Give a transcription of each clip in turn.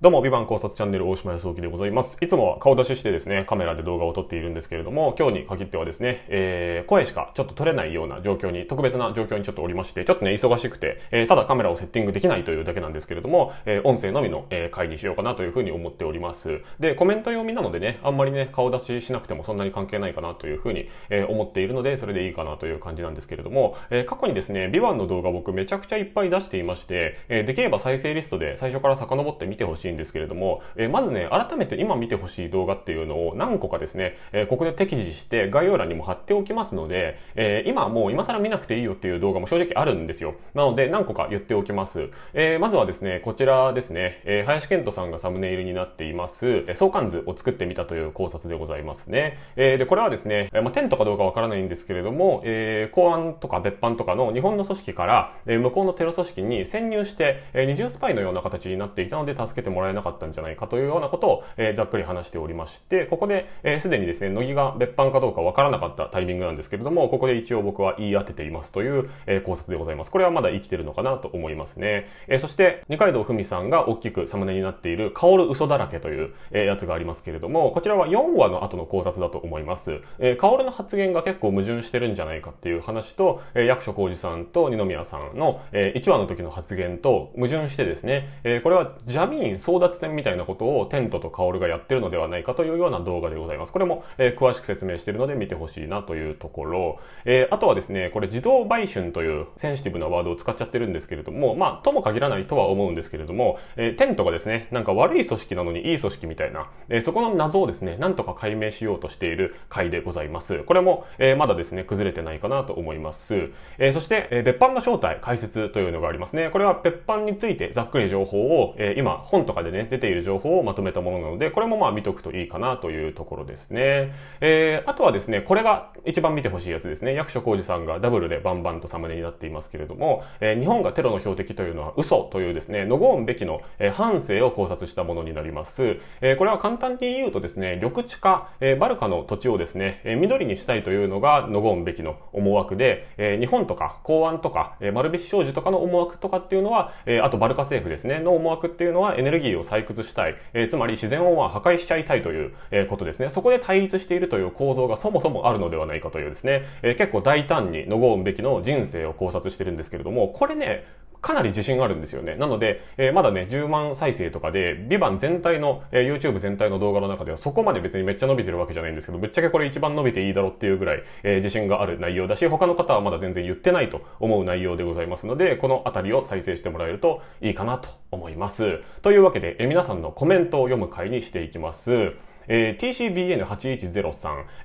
どうも、ビバン考察チャンネル大島康之でございます。いつもは顔出ししてですね、カメラで動画を撮っているんですけれども、今日に限ってはですね、えー、声しかちょっと撮れないような状況に、特別な状況にちょっとおりまして、ちょっとね、忙しくて、えー、ただカメラをセッティングできないというだけなんですけれども、えー、音声のみの、えー、会にしようかなというふうに思っております。で、コメント読みなのでね、あんまりね、顔出ししなくてもそんなに関係ないかなというふうに、えー、思っているので、それでいいかなという感じなんですけれども、えー、過去にですね、ビバンの動画僕めちゃくちゃいっぱい出していまして、えー、できれば再生リストで最初から遡って見てほしいしいんですけれども、えー、まずね、改めて今見てほしい動画っていうのを何個かですね、えー、ここで適時して概要欄にも貼っておきますので、えー、今もう今更見なくていいよっていう動画も正直あるんですよ。なので何個か言っておきます。えー、まずはですね、こちらですね、えー、林健人さんがサムネイルになっています、え相関図を作ってみたという考察でございますね。えー、で、これはですね、えー、まあ、ンとかどうかわからないんですけれども、えー、公安とか別班とかの日本の組織から、えー、向こうのテロ組織に潜入して、えー、二重スパイのような形になっていたので助けてもらもらえなかったんじゃないかというようなことを、えー、ざっくり話しておりまして、ここで、えー、すでにですね、乃木が別版かどうかわからなかったタイミングなんですけれども、ここで一応僕は言い当てていますという、えー、考察でございます。これはまだ生きてるのかなと思いますね。えー、そして、二階堂ふみさんが大きくサムネになっている、薫嘘だらけという、えー、やつがありますけれども、こちらは4話の後の考察だと思います。えー、薫の発言が結構矛盾してるんじゃないかっていう話と、えー、役所広司さんと二宮さんの、えー、1話の時の発言と矛盾してですね、えー、これはジャミーン争奪戦みたいなことをテントとカオルがやってるのではないかというような動画でございます。これも、えー、詳しく説明しているので見てほしいなというところ、えー、あとはですね、これ自動売春というセンシティブなワードを使っちゃってるんですけれども、まあ、とも限らないとは思うんですけれども、えー、テントがですね、なんか悪い組織なのにいい組織みたいな、えー、そこの謎をですね、なんとか解明しようとしている回でございます。これも、えー、まだですね、崩れてないかなと思います。えー、そして、えー、別版の正体、解説というのがありますね。これは別版についてざっくり情報を、えー、今、本とか中でね、出ている情報をまとめたものなので、これもまあ見とくといいかなというところですね。えー、あとはですね、これが一番見てほしいやつですね。役所広司さんがダブルでバンバンとサムネになっていますけれども、えー、日本がテロの標的というのは嘘というですね、のーンべきの、えー、反省を考察したものになります。えこれは簡単に言うとですね、緑地化、えバルカの土地をですね、え緑にしたいというのがのーンべきの思惑で、え日本とか公安とか、え丸菱商事とかの思惑とかっていうのは、えあとバルカ政府ですね、の思惑っていうのはエネルギーギーを採掘したい、えー、つまり自然を破壊しちゃいたいという、えことですね。そこで対立しているという構造がそもそもあるのではないかというですね、え結構大胆にのごうんべきの人生を考察してるんですけれども、これね、かなり自信があるんですよね。なので、えー、まだね、10万再生とかで、ビバン全体の、えー、YouTube 全体の動画の中ではそこまで別にめっちゃ伸びてるわけじゃないんですけど、ぶっちゃけこれ一番伸びていいだろうっていうぐらい、えー、自信がある内容だし、他の方はまだ全然言ってないと思う内容でございますので、このあたりを再生してもらえるといいかなと思います。というわけで、えー、皆さんのコメントを読む回にしていきます。えー、TCBN8103、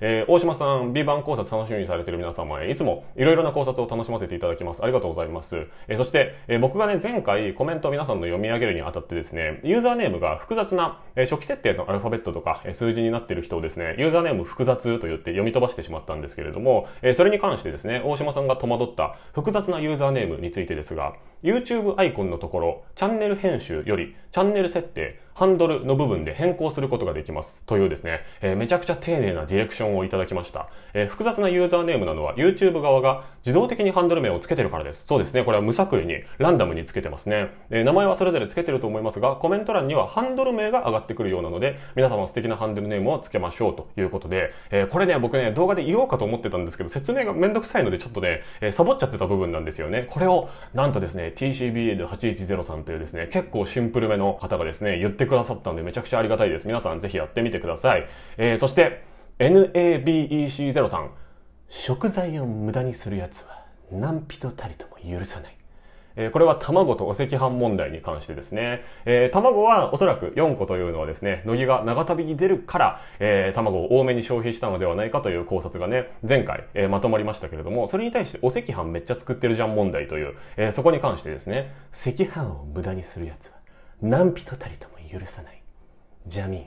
えー、大島さん、ビバン考察楽しみにされてる皆様へ、いつもいろいろな考察を楽しませていただきます。ありがとうございます。えー、そして、えー、僕がね、前回コメントを皆さんの読み上げるにあたってですね、ユーザーネームが複雑な、えー、初期設定のアルファベットとか、えー、数字になっている人をですね、ユーザーネーム複雑と言って読み飛ばしてしまったんですけれども、えー、それに関してですね、大島さんが戸惑った複雑なユーザーネームについてですが、YouTube アイコンのところ、チャンネル編集より、チャンネル設定、ハンドルの部分で変更することができます。というですね、えー、めちゃくちゃ丁寧なディレクションをいただきました。えー、複雑なユーザーネームなのは YouTube 側が自動的にハンドル名を付けてるからです。そうですね、これは無作為にランダムに付けてますね。えー、名前はそれぞれ付けてると思いますが、コメント欄にはハンドル名が上がってくるようなので、皆様素敵なハンドルネームを付けましょうということで、えこれね、僕ね、動画で言おうかと思ってたんですけど、説明がめんどくさいのでちょっとね、えサボっちゃってた部分なんですよね。これを、なんとですね、TCBL8103 というですね、結構シンプルめの方がですね、言ってくださったんでめちゃくちゃありがたいです。皆さんぜひやってみてください。えー、そして、NABEC03、食材を無駄にするやつは何人たりとも許さない。えこれは卵とお赤飯問題に関してですね。えー、卵はおそらく4個というのはですね、乃木が長旅に出るから、えー、卵を多めに消費したのではないかという考察がね、前回、えー、まとまりましたけれども、それに対してお赤飯めっちゃ作ってるじゃん問題という、えそこに関してですね、赤飯を無駄にするやつは何人たりとも許さない。ジャミーン、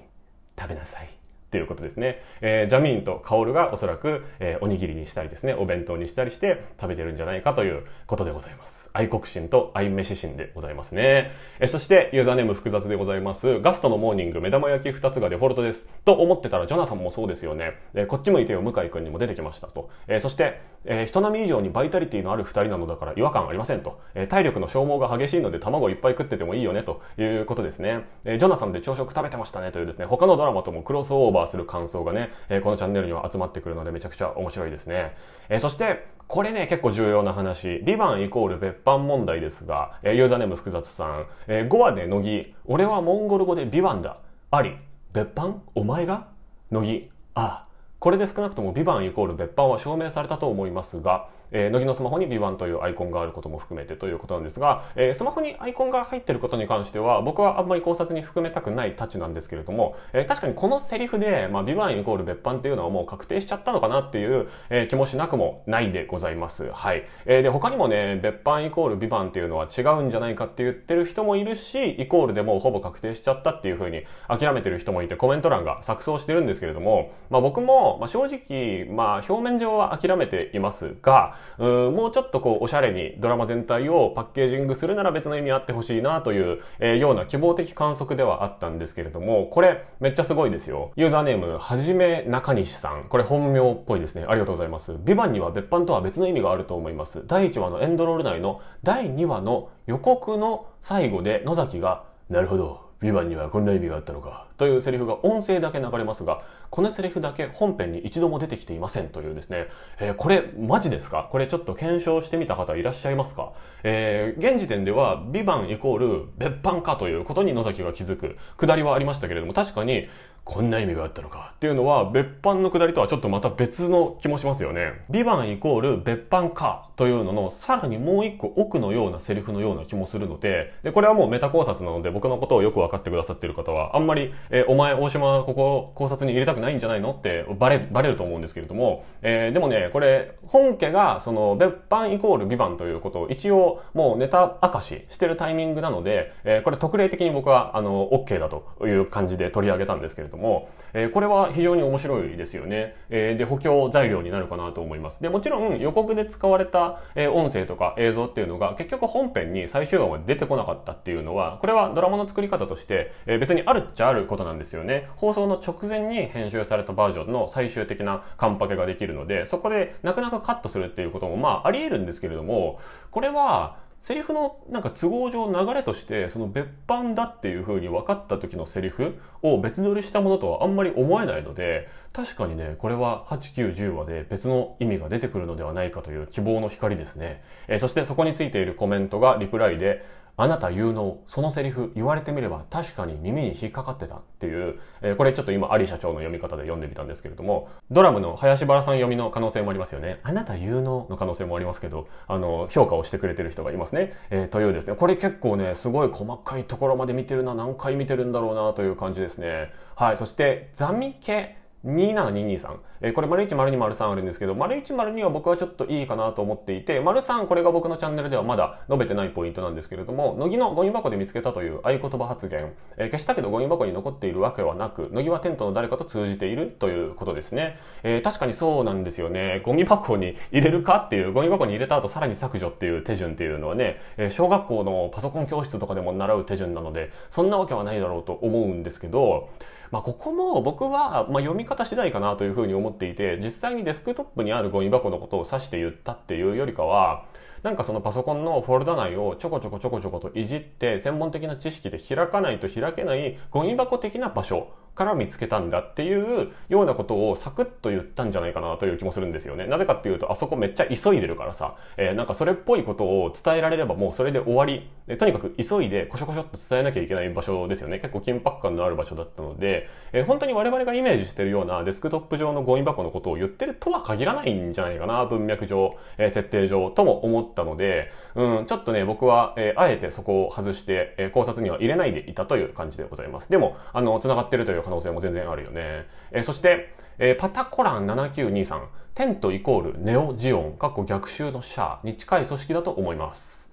食べなさい。っていうことですね。えー、ジャミーンとカオルがおそらく、えー、おにぎりにしたりですね、お弁当にしたりして食べてるんじゃないかということでございます。愛国心と愛飯心でございますね。えー、そして、ユーザーネーム複雑でございます。ガストのモーニング、目玉焼き2つがデフォルトです。と思ってたら、ジョナさんもそうですよね。えー、こっち向いてよ、向井くんにも出てきましたと。えー、そして、えー、人並み以上にバイタリティのある2人なのだから違和感ありませんと。えー、体力の消耗が激しいので卵いっぱい食っててもいいよねということですね。えー、ジョナさんで朝食食べてましたねというですね、他のドラマともクロスオーバーバーする感想がね、えこのチャンネルには集まってくるのでめちゃくちゃ面白いですね。えそして、これね、結構重要な話。リバンイコール別班問題ですが、えユーザーネーム複雑さん、え5話で乃木、俺はモンゴル語でビバンだ。あり、別班お前が乃木、ああ。これで少なくともビバンイコール別班は証明されたと思いますが、えー、乃木のスマホにバ1というアイコンがあることも含めてということなんですが、えー、スマホにアイコンが入ってることに関しては、僕はあんまり考察に含めたくないタッチなんですけれども、えー、確かにこのセリフで、まあ、B1 イコール別版っていうのはもう確定しちゃったのかなっていう、えー、気もしなくもないでございます。はい。えー、で、他にもね、別版イコールバ1っていうのは違うんじゃないかって言ってる人もいるし、イコールでもうほぼ確定しちゃったっていうふうに諦めてる人もいて、コメント欄が錯綜してるんですけれども、まあ僕も、まあ正直、まあ表面上は諦めていますが、うもうちょっとこう、おしゃれにドラマ全体をパッケージングするなら別の意味あってほしいなという、えー、ような希望的観測ではあったんですけれども、これ、めっちゃすごいですよ。ユーザーネーム、はじめ中西さん。これ本名っぽいですね。ありがとうございます。ビバンには別版とは別の意味があると思います。第1話のエンドロール内の第2話の予告の最後で野崎が、なるほど、ビバンにはこんな意味があったのか。というセリフが音声だけ流れますが、このセリフだけ本編に一度も出てきていませんというですね、えー、これマジですかこれちょっと検証してみた方いらっしゃいますかえー、現時点では、ビバンイコール別版かということに野崎が気づく、下りはありましたけれども、確かに、こんな意味があったのかっていうのは、別版の下りとはちょっとまた別の気もしますよね。ビバンイコール別版かというのの、さらにもう一個奥のようなセリフのような気もするので、で、これはもうメタ考察なので、僕のことをよくわかってくださっている方は、あんまりえー、お前、大島、ここ、考察に入れたくないんじゃないのってバレ、バレると思うんですけれども、えー、でもね、これ、本家が、その、別版イコール美版ということを一応、もうネタ明かししてるタイミングなので、えー、これ特例的に僕は、あの、OK だという感じで取り上げたんですけれども、えー、これは非常に面白いですよね。えー、で、補強材料になるかなと思います。で、もちろん予告で使われた、えー、音声とか映像っていうのが結局本編に最終話で出てこなかったっていうのは、これはドラマの作り方として、えー、別にあるっちゃあることなんですよね。放送の直前に編集されたバージョンの最終的なカンパケができるので、そこでなかなかカットするっていうこともまああり得るんですけれども、これは、セリフのなんか都合上流れとしてその別版だっていう風に分かった時のセリフを別撮りしたものとはあんまり思えないので確かにねこれは8910話で別の意味が出てくるのではないかという希望の光ですね、えー、そしてそこについているコメントがリプライであなた有能、そのセリフ言われてみれば確かに耳に引っかかってたっていう、えー、これちょっと今、アリ社長の読み方で読んでみたんですけれども、ドラムの林原さん読みの可能性もありますよね。あなた有能の可能性もありますけど、あの、評価をしてくれてる人がいますね。えー、というですね、これ結構ね、すごい細かいところまで見てるな、何回見てるんだろうなという感じですね。はい、そして、ザミ系。27223。えこれ、丸1、丸2、丸3あるんですけど、丸1、丸2は僕はちょっといいかなと思っていて、丸3、これが僕のチャンネルではまだ述べてないポイントなんですけれども、乃木のゴミ箱で見つけたという合言葉発言、え消したけどゴミ箱に残っているわけはなく、乃木はテントの誰かと通じているということですね。えー、確かにそうなんですよね。ゴミ箱に入れるかっていう、ゴミ箱に入れた後さらに削除っていう手順っていうのはね、え小学校のパソコン教室とかでも習う手順なので、そんなわけはないだろうと思うんですけど、まあ、ここも僕は、まあ、読み方次第かなというふうに思っていて、実際にデスクトップにあるゴミ箱のことを指して言ったっていうよりかは、なんかそのパソコンのフォルダ内をちょこちょこちょこちょこといじって、専門的な知識で開かないと開けないゴミ箱的な場所から見つけたんだっていうようなことをサクッと言ったんじゃないかなという気もするんですよね。なぜかっていうと、あそこめっちゃ急いでるからさ、えー、なんかそれっぽいことを伝えられればもうそれで終わり。えとにかく急いでコショコショっと伝えなきゃいけない場所ですよね。結構緊迫感のある場所だったので、えー、本当に我々がイメージしてるようなデスクトップ上のゴミ箱のことを言ってるとは限らないんじゃないかな、文脈上、えー、設定上とも思ったので、うん、ちょっとね、僕は、えあえてそこを外して、え考察には入れないでいたという感じでございます。でも、あの、繋がってるという可能性も全然あるよね。えー、そして、えー、パタコラン7923、テントイコールネオジオン、かっこ逆襲のシャアに近い組織だと思います。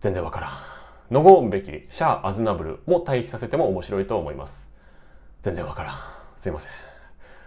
全然わからん。ノゴーンべきシャア・アズナブルも対比させても面白いと思います。全然わからん。すいません。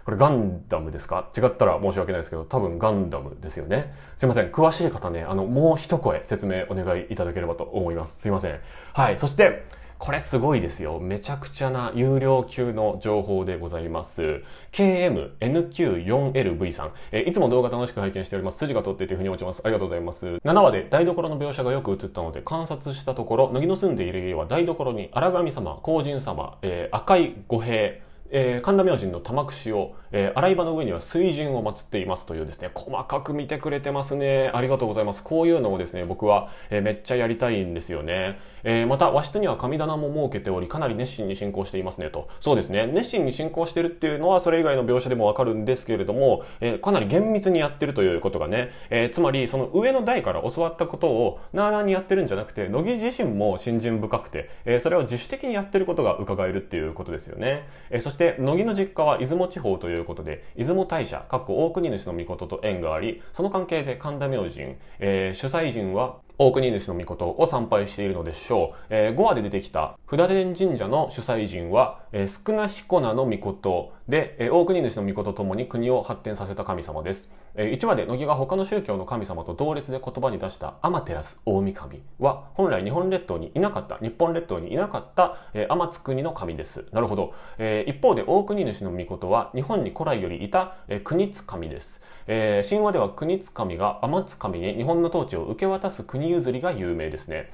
これガンダムですか違ったら申し訳ないですけど、多分ガンダムですよね。すいません。詳しい方ね、あの、もう一声説明お願いいただければと思います。すいません。はい。そして、これすごいですよ。めちゃくちゃな有料級の情報でございます。KMNQ4LV さん。えいつも動画楽しく拝見しております。筋が通っていてふに落ちます。ありがとうございます。7話で台所の描写がよく映ったので観察したところ、乃木の住んでいる家は台所に荒神様、荒神様、えー、赤い五兵、えー、神田明神の玉串をえー、洗い場の上には水準を祀っていますというですね、細かく見てくれてますね。ありがとうございます。こういうのをですね、僕は、えー、めっちゃやりたいんですよね。えー、また、和室には神棚も設けており、かなり熱心に進行していますねと。そうですね、熱心に進行してるっていうのは、それ以外の描写でもわかるんですけれども、えかなり厳密にやってるということがね、えつまり、その上の代から教わったことを、なーなにやってるんじゃなくて、乃木自身も新人深くて、えそれを自主的にやってることが伺えるっていうことですよね。えそして、乃木の実家は出雲地方といういうことで、出雲大社、かっこ大国主の御事と縁があり、その関係で神田明神、えー、主催人は大国主の御事を参拝しているのでしょう。えー、5話で出てきた札伝神社の主催人は、えー、少な彦名の御事で、えー、大国主の御事と共に国を発展させた神様です。1話で乃木が他の宗教の神様と同列で言葉に出したアマテラス大神は本来日本列島にいなかった日本列島にいなかった天津国の神ですなるほど、え一方で大国主の御事は日本に古来よりいた、え国津神です、えー、神話では国津神が天津神に日本の統治を受け渡す国譲りが有名ですね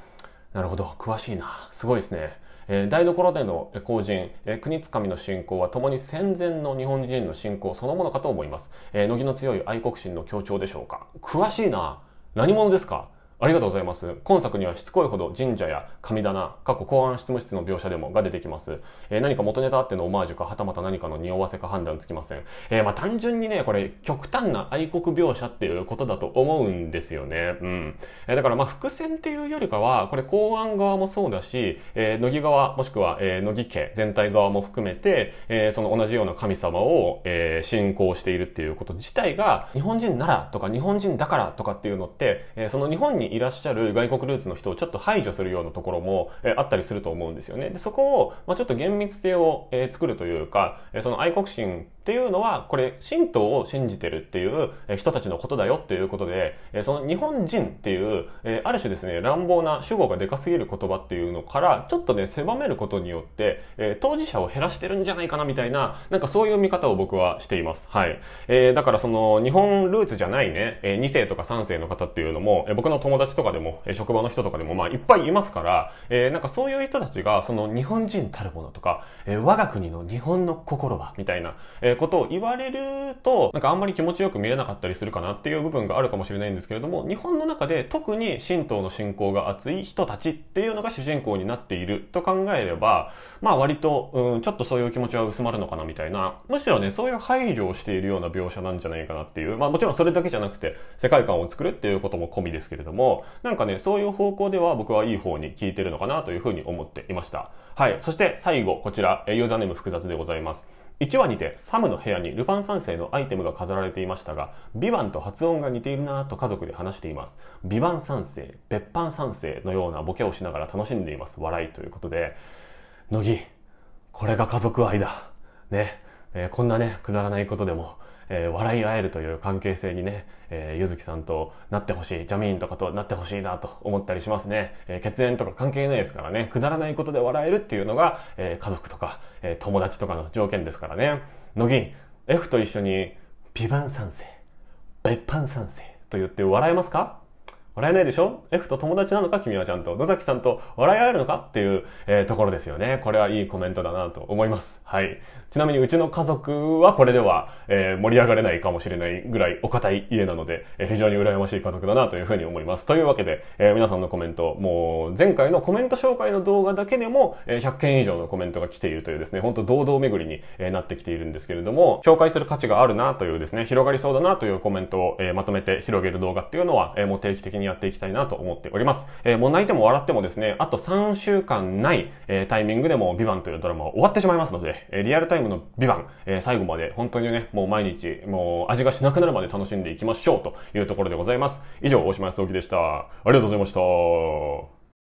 なるほど詳しいなすごいですねえ台所での公人、え国津みの信仰は共に戦前の日本人の信仰そのものかと思います。え乃木の強い愛国心の強調でしょうか。詳しいな。何者ですかありがとうございます。今作にはしつこいほど神社や神棚、過去公安執務室の描写でもが出てきます。えー、何か元ネタあってのオマージュか、はたまた何かの匂わせか判断つきません。えー、まあ単純にね、これ極端な愛国描写っていうことだと思うんですよね。うん。えー、だからまあ伏線っていうよりかは、これ公安側もそうだし、え乃木側、もしくは、え乃木家全体側も含めて、えその同じような神様を、え信仰しているっていうこと自体が、日本人ならとか日本人だからとかっていうのって、えその日本にいらっしゃる外国ルーツの人をちょっと排除するようなところも、えあったりすると思うんですよね。でそこを、まあ、ちょっと厳密性を、え作るというか、えその愛国心っていうのは、これ、神道を信じてるっていう人たちのことだよっていうことで、その日本人っていう、ある種ですね、乱暴な主語がでかすぎる言葉っていうのから、ちょっとね、狭めることによって、当事者を減らしてるんじゃないかなみたいな、なんかそういう見方を僕はしています。はい。えー、だからその、日本ルーツじゃないね、2世とか3世の方っていうのも、僕の友達とかでも、職場の人とかでも、まあ、いっぱいいますから、えー、なんかそういう人たちが、その、日本人たるものとか、え我が国の日本の心は、みたいな、えことを言われると、なんかあんまり気持ちよく見れなかったりするかなっていう部分があるかもしれないんですけれども、日本の中で特に神道の信仰が厚い人たちっていうのが主人公になっていると考えれば、まあ割と、うん、ちょっとそういう気持ちは薄まるのかなみたいな、むしろね、そういう配慮をしているような描写なんじゃないかなっていう、まあもちろんそれだけじゃなくて、世界観を作るっていうことも込みですけれども、なんかね、そういう方向では僕はいい方に聞いてるのかなというふうに思っていました。はい。そして最後、こちら、ユーザーネーム複雑でございます。1話にてサムの部屋にルパン三世のアイテムが飾られていましたが、ビバンと発音が似ているなと家族で話しています。ビバン三世、別班三世のようなボケをしながら楽しんでいます。笑いということで、乃木、これが家族愛だ。ね、えー、こんなね、くだらないことでも、えー、笑い合えるという関係性にね、えー、ゆずきさんとなってほしい、ジャミーンとかとなってほしいなと思ったりしますね。えー、血縁とか関係ないですからね、くだらないことで笑えるっていうのが、えー、家族とか、えー、友達とかの条件ですからね。乃木、F と一緒に、ビバン賛成、別班賛成と言って笑えますか笑えないでしょ ?F と友達なのか君はちゃんと。野崎さんと笑い合えるのかっていう、えー、ところですよね。これはいいコメントだなと思います。はい。ちなみにうちの家族はこれでは、えー、盛り上がれないかもしれないぐらいお堅い家なので、えー、非常に羨ましい家族だなというふうに思います。というわけで、え皆さんのコメント、もう前回のコメント紹介の動画だけでも、え100件以上のコメントが来ているというですね、ほんと堂々巡りに、えなってきているんですけれども、紹介する価値があるなというですね、広がりそうだなというコメントを、えまとめて広げる動画っていうのは、えもう定期的にやっていきたいなと思っております。えー、もう泣いても笑ってもですね、あと3週間ない、えー、タイミングでも、ビバンというドラマは終わってしまいますので、えー、リアルタイムのビバン、えー、最後まで本当にね、もう毎日、もう味がしなくなるまで楽しんでいきましょうというところでございます。以上、大島康之でした。ありがとうございました。